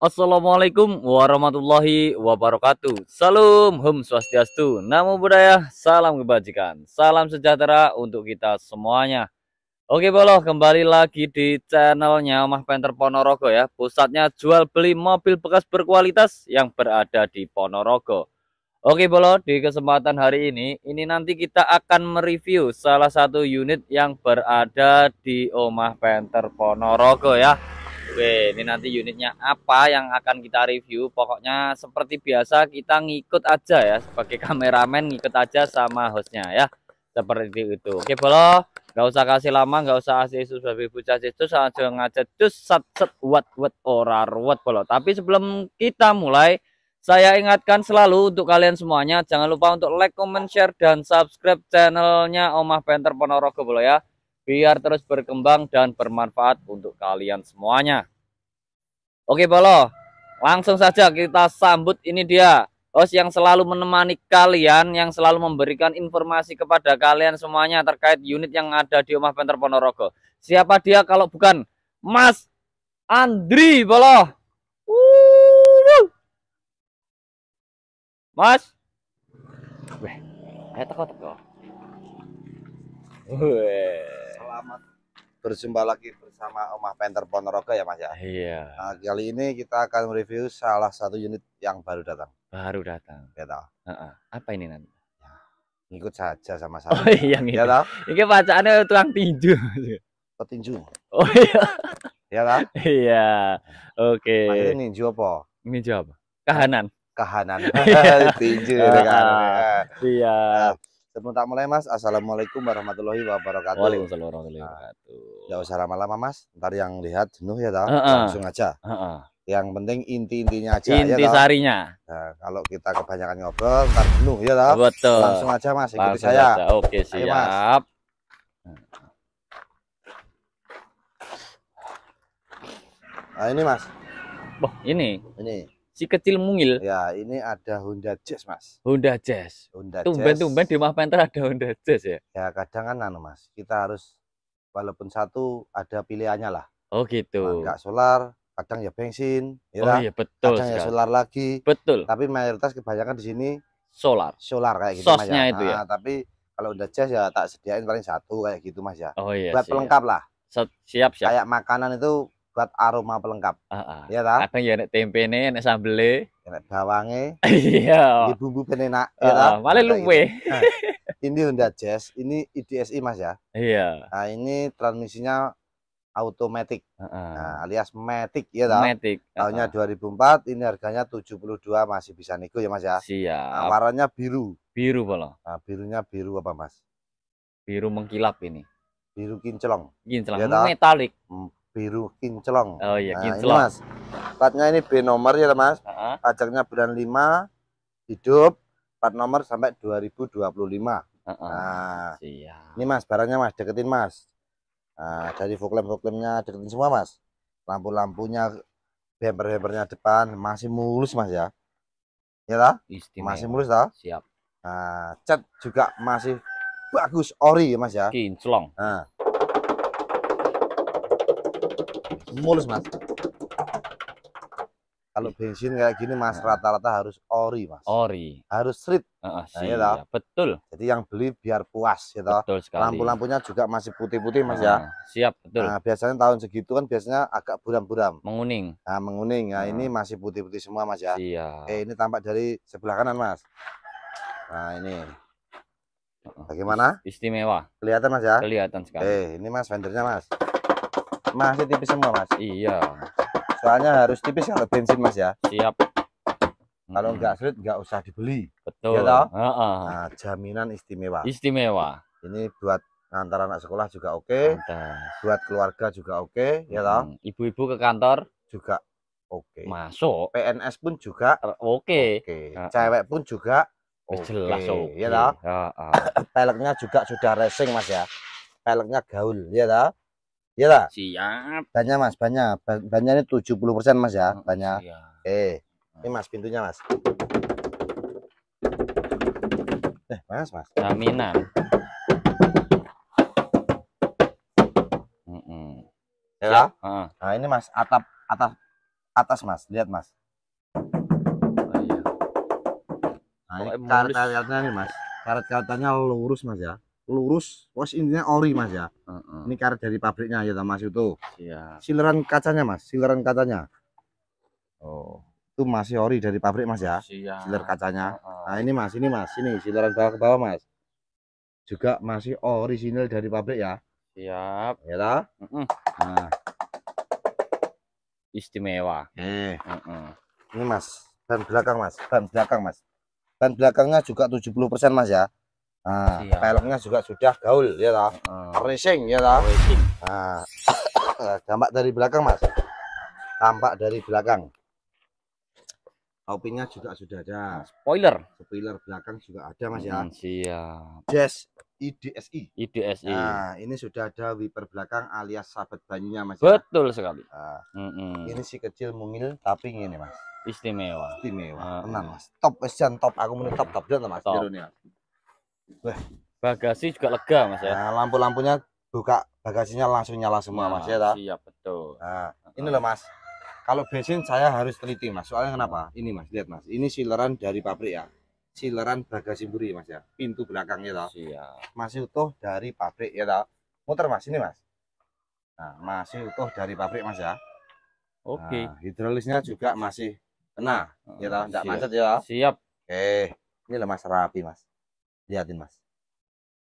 Assalamualaikum warahmatullahi wabarakatuh Salam Hum Swastiastu Namo Buddhaya Salam Kebajikan Salam Sejahtera untuk kita semuanya Oke bolo kembali lagi di channelnya Mah Penter Ponorogo ya Pusatnya jual beli mobil bekas berkualitas yang berada di Ponorogo Oke bolo di kesempatan hari ini Ini nanti kita akan mereview salah satu unit yang berada di Omah Penter Ponorogo ya Oke, ini nanti unitnya apa yang akan kita review. Pokoknya seperti biasa kita ngikut aja ya. Sebagai kameramen ngikut aja sama hostnya ya. Seperti itu. Oke, bolo. Gak usah kasih lama, gak usah kasih subscribe bocah itu saja ngajak cus sat set wat wat ora ruwet bolo. Tapi sebelum kita mulai, saya ingatkan selalu untuk kalian semuanya jangan lupa untuk like, comment, share dan subscribe channelnya Omah Penter Ponorogo bolo ya biar terus berkembang dan bermanfaat untuk kalian semuanya. Oke Bolo, langsung saja kita sambut ini dia host yang selalu menemani kalian, yang selalu memberikan informasi kepada kalian semuanya terkait unit yang ada di Rumah Penter Ponorogo. Siapa dia kalau bukan Mas Andri Bolo? Mas, weh, ayo takut kok. Weh selamat berjumpa lagi bersama Omah Penter Ponorogo ya Mas ya. Iya. Nah, kali ini kita akan review salah satu unit yang baru datang. Baru datang. Ya tahu. Uh -uh. Apa ini nanti? Ya, ikut saja sama oh, saya. Oh iya ini? Ya tahu. Ini bacaannya tukang tinju. Petinju. Oh iya. Ya tahu. iya. Oke. Okay. Nah, ini tinju apa? Ini apa? Kahanan. Kahanan. tinju. Uh Iya. Nah, Sebelum tak mulai Mas, Assalamualaikum warahmatullahi wabarakatuh. Waalaikumsalam warahmatullahi nah, wabarakatuh. Nah, usah lama-lama Mas, ntar yang lihat jenuh ya tau, uh -uh. langsung aja. Uh -uh. Yang penting inti-intinya aja inti ya Inti sarinya. Nah, kalau kita kebanyakan ngobrol, ntar jenuh ya tau. Betul. Langsung aja Mas, ikuti langsung saya. Aja. Oke siap. Ayo, mas. Nah ini Mas. Boh, ini. Ini si kecil Mungil. Ya, ini ada Honda Jazz, Mas. Honda Jazz. Honda Jazz Tumben-tumben di rumah Panther ada Honda Jazz ya? Ya, kadang kan anu, Mas. Kita harus walaupun satu ada pilihannya lah. Oh, gitu. Enggak solar, kadang ya bensin, ya. Oh, iya, betul. Kadang ya sekali. ya solar lagi. Betul. Tapi mayoritas kebanyakan di sini solar. Solar kayak gitu, ya. Sosnya Mas. itu ya. Nah, tapi kalau Honda Jazz ya tak sediain paling satu kayak gitu, Mas ya. Oh iya. Buat siap. pelengkap lah. Siap, siap. Kayak makanan itu buat aroma pelengkap. uh, Iya ta? Kadang ya nek nih, nek sambele, ya nek bawange. Iya. Di bumbu ben enak, ya ta? Malah luwe. Nah, ini Honda Jazz, ini IDSI Mas ya. Iya. Nah, ini transmisinya automatic. Nah, alias matic ya ta? Matic. Tahunnya 2004, ini harganya 72 masih bisa nego ya Mas ya. Siap. Nah, warnanya biru. Biru pula. Nah, birunya biru apa Mas? Biru mengkilap ini. Biru kinclong. Kinclong ya, metalik. Hmm biru kinclong. Oh iya, nah, kinclong. Ini, mas, platnya ini B nomor ya mas. Uh -huh. Pajaknya bulan 5 hidup, plat nomor sampai 2025. Uh -huh. Nah, Siap. ini mas barangnya mas, deketin mas. Nah, dari foklem-foklemnya deketin semua mas. Lampu-lampunya, bumper-bumpernya depan masih mulus mas ya. Ya lah, masih mulus lah. Siap. Nah, cat juga masih bagus ori ya, mas ya. Kinclong. Nah, mulus mas kalau bensin kayak gini mas nah. rata-rata nah. harus ori mas ori harus street uh, nah, ya, betul jadi yang beli biar puas gitu lampu-lampunya juga masih putih-putih mas uh, ya nah, siap betul nah biasanya tahun segitu kan biasanya agak buram-buram menguning nah menguning nah, uh. ini masih putih-putih semua mas ya Iya. eh ini tampak dari sebelah kanan mas nah ini Bagaimana? Istimewa. Kelihatan mas ya? Kelihatan sekali. Eh, ini mas vendernya mas masih tipis semua mas iya soalnya harus tipis kalau bensin mas ya siap kalau hmm. nggak sulit enggak usah dibeli betul ya Uh -uh. Nah, jaminan istimewa istimewa ini buat antara anak sekolah juga oke okay. buat keluarga juga oke iya okay, hmm. ya ibu-ibu ke kantor juga oke okay. masuk PNS pun juga er, oke okay. okay. uh cewek pun juga oke okay. jelas oke okay. ya uh -uh. peleknya juga sudah racing mas ya peleknya gaul ya tau Iya lah. Siap. Banyak Mas, banyak. Banyak ini tujuh puluh persen Mas ya, oh, banyak. Siap. Eh. Ini Mas pintunya Mas. Eh, Mas, Mas. Jaminan. Mm -mm. Ya. Uh. Nah, ini Mas atap atas atas Mas, lihat Mas. Oh, iya. Nah, ini karet-karetnya nih Mas. Karet-karetnya lurus Mas ya. Lurus, pos intinya ori Mas ya. Ini karet dari pabriknya ya Mas itu. Iya. Sileran kacanya Mas, sileran kacanya. Oh, itu masih ori dari pabrik Mas ya. ya. Siler kacanya. Oh. Nah, ini Mas, ini Mas, ini sileran bawah ke bawah Mas. Juga masih original dari pabrik ya. Siap. Ya lah. Mm -mm. Nah. Istimewa. Eh. Mm -mm. Ini Mas, ban belakang Mas, ban belakang Mas. Ban belakangnya juga 70% Mas ya. Nah, pelengnya juga sudah gaul ya lah. Hmm. ya lah. Nah, tampak dari belakang mas. Tampak dari belakang. Topinya juga sudah ada. Spoiler. Spoiler belakang juga ada mas ya. Hmm, siap. Jazz IDSI. IDSI. Nah, ini sudah ada wiper belakang alias sabet banyunya Mas. Ya? Betul ya? sekali. Nah, mm -hmm. Ini si kecil mungil tapi ini Mas. Istimewa. Istimewa. Uh, Tenang Mas. Top esen top aku menit top dan Mas. Top. Mas. Wah, bagasi juga lega Mas ya. Nah, lampu-lampunya buka bagasinya langsung nyala semua nah, Mas ya, tak? Siap, betul. Nah, ini loh Mas. Kalau bensin saya harus teliti Mas. Soalnya kenapa? Ini Mas, lihat Mas. Ini sileran dari pabrik ya. Sileran bagasi buri Mas ya. Pintu belakangnya tak? Siap. Masih utuh dari pabrik ya tak? Muter Mas, ini Mas. Nah, masih utuh dari pabrik Mas ya. Oke. Okay. Nah, hidrolisnya juga masih kena. Ya tak? Enggak macet ya. Siap. Oke. Ini loh Mas rapi Mas lihatin mas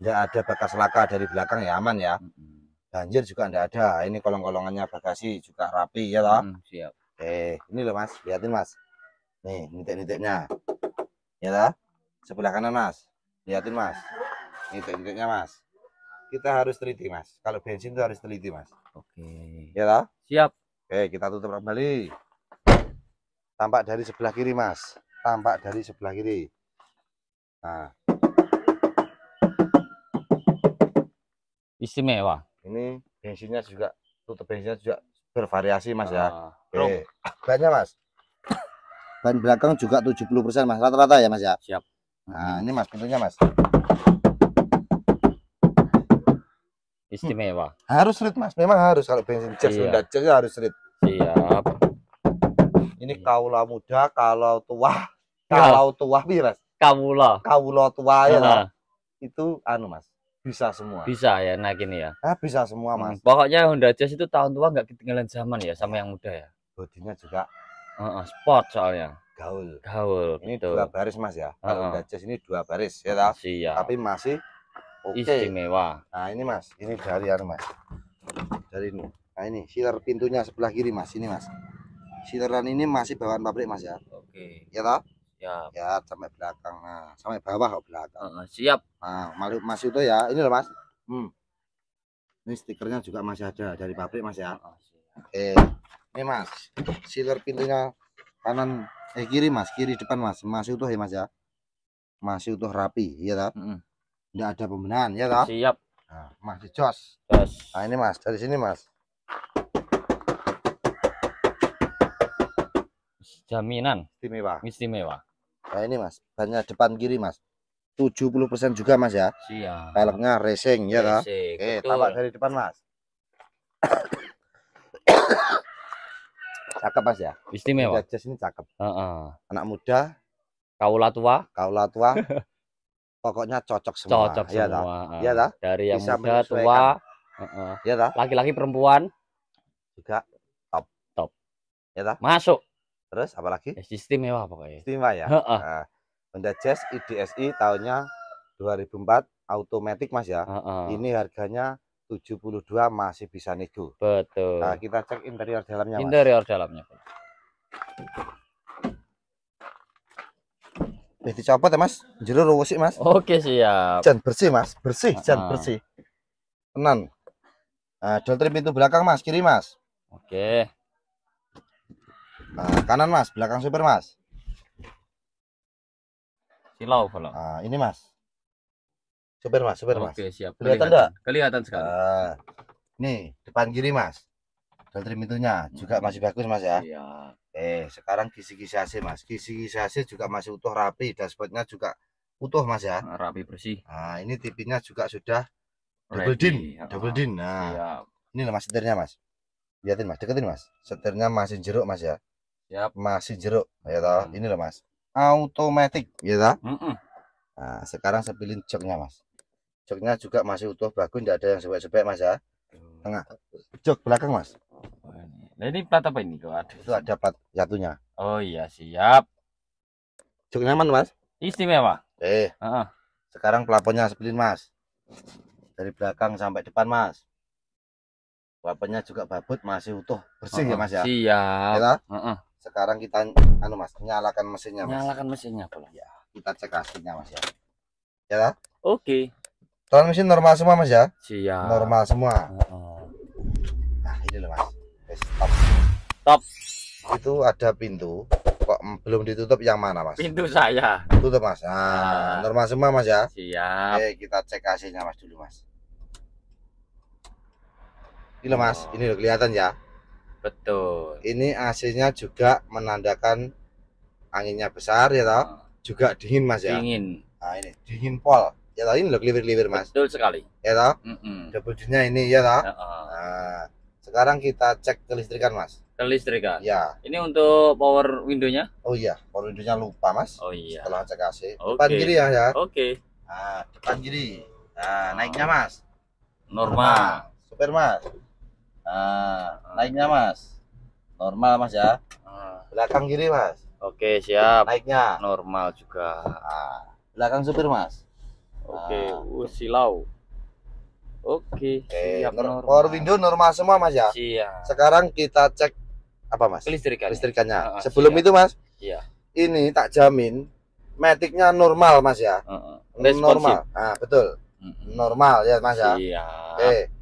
tidak ada bekas laka dari belakang ya aman ya banjir juga tidak ada ini kolong-kolongannya bagasi juga rapi ya toh hmm, siap eh ini loh mas lihatin mas nih nitik-nitiknya ya toh sebelah kanan mas lihatin mas nitik-nitiknya mas kita harus teliti mas kalau bensin itu harus teliti mas oke ya toh siap oke kita tutup kembali tampak dari sebelah kiri mas tampak dari sebelah kiri nah istimewa ini bensinnya juga tutup bensinnya juga bervariasi mas ya ah. Oke. banyak mas ban belakang juga 70% mas rata-rata ya mas ya siap nah ini mas pintunya mas istimewa harus rit mas memang harus kalau bensin iya. jas iya. cek jas harus rit siap ini kaula muda kalau tua kalau tua biras kaula kaula tua ya iya. itu anu mas bisa semua bisa ya nah gini ya ah, bisa semua hmm, mas hmm, pokoknya Honda Jazz itu tahun tua nggak ketinggalan zaman ya sama yang muda ya bodinya juga uh, uh, sport soalnya gaul gaul ini betul. dua baris mas ya uh, uh. Honda Jazz ini dua baris ya tak iya. Siap. tapi masih oke okay. istimewa nah ini mas ini dari anu mas dari ini nah ini siler pintunya sebelah kiri mas ini mas sileran ini masih bawaan pabrik mas ya oke okay. ya tak siap ya sampai belakang nah sampai bawah oh belakang uh, siap nah mas itu ya ini loh mas hmm. ini stikernya juga masih ada dari pabrik mas ya uh, oke ini mas sealer pintunya kanan eh kiri mas kiri depan mas masih utuh ya mas ya masih utuh rapi ya tak tidak ada pembenahan ya tak siap nah, masih jos jos nah ini mas dari sini mas jaminan istimewa istimewa Nah ini mas, banyak depan kiri mas. 70% juga mas ya. Siap. Peleknya racing ya kan. Oke, tampak dari depan mas. cakep mas ya. Istimewa. Jas ini cakep. Uh -uh. Anak muda. Kaula tua. Kaula tua. Pokoknya cocok semua. Cocok ya semua. Iya uh, Dari yang Bisa muda tua. Iya uh -uh. Laki-laki perempuan. Juga top. Top. Iya Ya Masuk. Terus apalagi lagi? Ya, istimewa pokoknya. Istimewa ya. Honda uh, nah, Honda Jazz IDSI tahunnya 2004 automatic Mas ya. Ini harganya 72 masih bisa nego. Betul. Nah, kita cek interior dalamnya Mas. Interior dalamnya. Ya copot ya Mas. Jero sih Mas. Oke, siap. Jan bersih Mas, bersih, jan bersih. Tenan. Nah, dol pintu belakang Mas, kiri Mas. Oke. Nah, kanan mas, belakang super mas. Silau kalau. Nah, ini mas. super mas, super mas. Oke siap. Kelihatan enggak? Kelihatan sekali. Uh, nih depan kiri mas. Filter pintunya juga masih bagus mas ya. Iya. Eh sekarang kisi-kisi AC mas. Kisi-kisi AC juga masih utuh rapi. Dashboardnya juga utuh mas ya. Ah, rapi bersih. Nah ini tipinya juga sudah double din, ah, double din. Nah, iya. ini mas setirnya mas. Lihatin mas, deketin mas. Setirnya masih jeruk mas ya. Yep. Masih jeruk, ya toh. Hmm. Ini loh, Mas. Automatic, ya toh. Mm -mm. Nah, sekarang sepilin joknya, Mas. Joknya juga masih utuh bagus, tidak ada yang sebaik-sebaik Mas ya. Tengah. Jok belakang, Mas. Nah, ini plat apa ini kok ada? Itu ada plat satunya. Oh iya, siap. Joknya nyaman Mas? Istimewa. Eh. Uh -uh. Sekarang plafonnya sepilin, Mas. Dari belakang sampai depan, Mas wapenya juga babut masih utuh bersih uh -uh. ya mas ya siap ya, sekarang kita anu mas nyalakan mesinnya mas. nyalakan mesinnya pak ya kita cek hasilnya mas ya ya kan? oke okay. transmisi normal semua mas ya siap normal semua nah ini loh mas stop stop itu ada pintu kok belum ditutup yang mana mas pintu saya tutup mas nah, nah. normal semua mas ya siap oke kita cek hasilnya mas dulu mas ini loh mas oh. ini loh kelihatan ya Betul. Ini AC-nya juga menandakan anginnya besar ya toh. Ah. Juga dingin Mas ya. Dingin. Nah, ini dingin pol. Ya toh ini lo kelibir Mas. Betul sekali. Ya toh. Mm -mm. ini ya toh. Uh -uh. Nah, sekarang kita cek kelistrikan Mas. Kelistrikan. Ya. Ini untuk power window-nya? Oh iya, power window-nya lupa Mas. Oh iya. Setelah cek AC. Okay. Depan kiri ya ya. Oke. Okay. Nah, depan kiri. Nah, naiknya Mas. Normal. Nah, Super Mas. Nah, naiknya mas. Normal mas ya. Ah. Belakang kiri mas. Oke siap. Naiknya. Normal juga. Nah, belakang supir mas. Oke. Uh, silau. Oke. Oke. Siap normal. Power window normal semua mas ya. Siap. Sekarang kita cek apa mas? listrikannya, listrikannya. Uh, ah, Sebelum siap. itu mas. Iya. Ini tak jamin. Metiknya normal mas ya. Uh, uh. Normal. Responsif. Nah, betul. Uh -uh. Normal ya mas ya. Iya. Oke.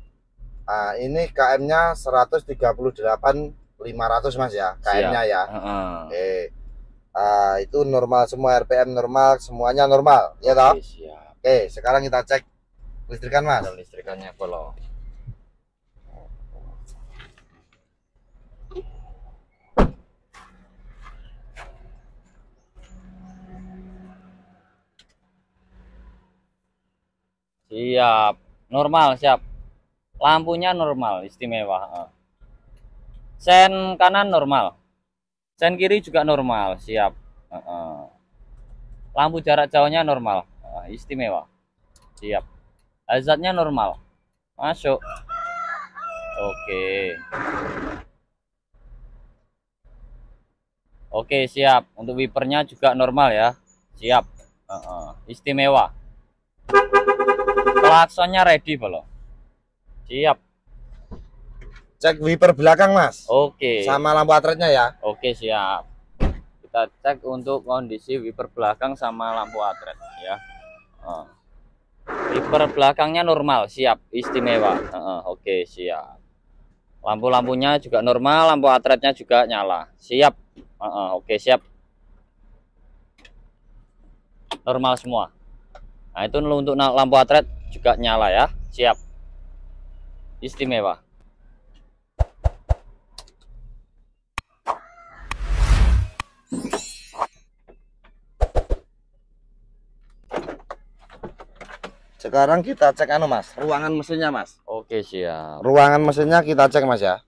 Nah, ini KM-nya 138.500 Mas ya, KM-nya ya. Uh huh Oke. Uh, itu normal semua RPM normal, semuanya normal, ya toh? Oke, Oke, sekarang kita cek listrikan Mas. Dan listrikannya bolong Siap, normal siap lampunya normal istimewa sen kanan normal sen kiri juga normal siap lampu jarak jauhnya normal istimewa siap Azatnya normal masuk oke oke siap untuk wipernya juga normal ya siap istimewa klaksonnya ready belum Siap. Cek wiper belakang, Mas. Oke. Sama lampu atretnya ya. Oke, siap. Kita cek untuk kondisi wiper belakang sama lampu atret ya. Wiper belakangnya normal, siap, istimewa. Oke, siap. Lampu-lampunya juga normal, lampu atretnya juga nyala. Siap. Oke, siap. Normal semua. Nah, itu untuk lampu atret juga nyala ya. Siap istimewa. Sekarang kita cek anu mas, ruangan mesinnya mas. Oke siap. Ruangan mesinnya kita cek mas ya.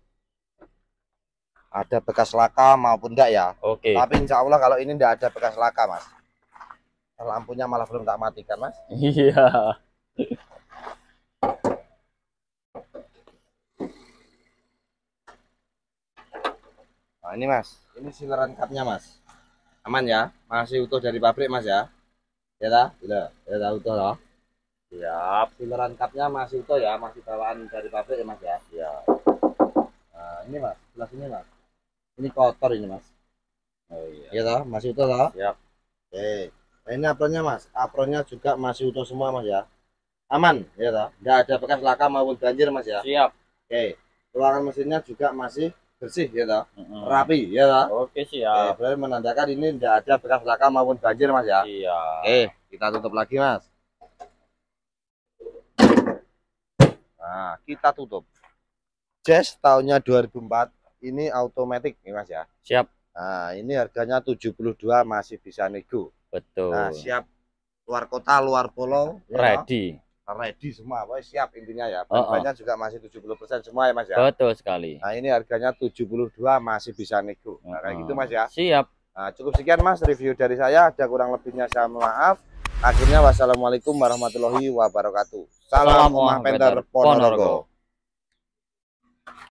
Ada bekas laka maupun enggak ya. Oke. Tapi insya Allah kalau ini enggak ada bekas laka mas. Lampunya malah belum tak matikan mas. Iya. Nah, ini mas ini sileran cupnya mas aman ya masih utuh dari pabrik mas ya ya dah ya ya dah utuh loh siap sileran cupnya masih utuh ya masih bawaan dari pabrik ya mas ya ya nah, ini mas sebelah sini mas ini kotor ini mas oh iya ya dah masih utuh loh siap oke nah, ini apronnya mas apronnya juga masih utuh semua mas ya aman ya dah nggak ada bekas laka maupun banjir mas ya siap oke ruangan mesinnya juga masih bersih ya toh mm-hmm. rapi ya toh oke siap ya. eh, berarti menandakan ini tidak ada bekas laka maupun banjir mas ya iya eh kita tutup lagi mas nah kita tutup Jazz tahunnya 2004 ini otomatis nih mas ya siap nah ini harganya 72 masih bisa nego betul nah siap luar kota luar pulau ya ready ya, ready semua, Woy, siap intinya ya. Banyak oh, oh. juga masih 70% semua ya Mas ya. Betul sekali. Nah, ini harganya 72 masih bisa nego. Nah, kayak gitu Mas ya. Siap. Nah, cukup sekian Mas review dari saya. Ada kurang lebihnya saya maaf. Akhirnya wassalamualaikum warahmatullahi wabarakatuh. Salam Umar Penter Ponorogo.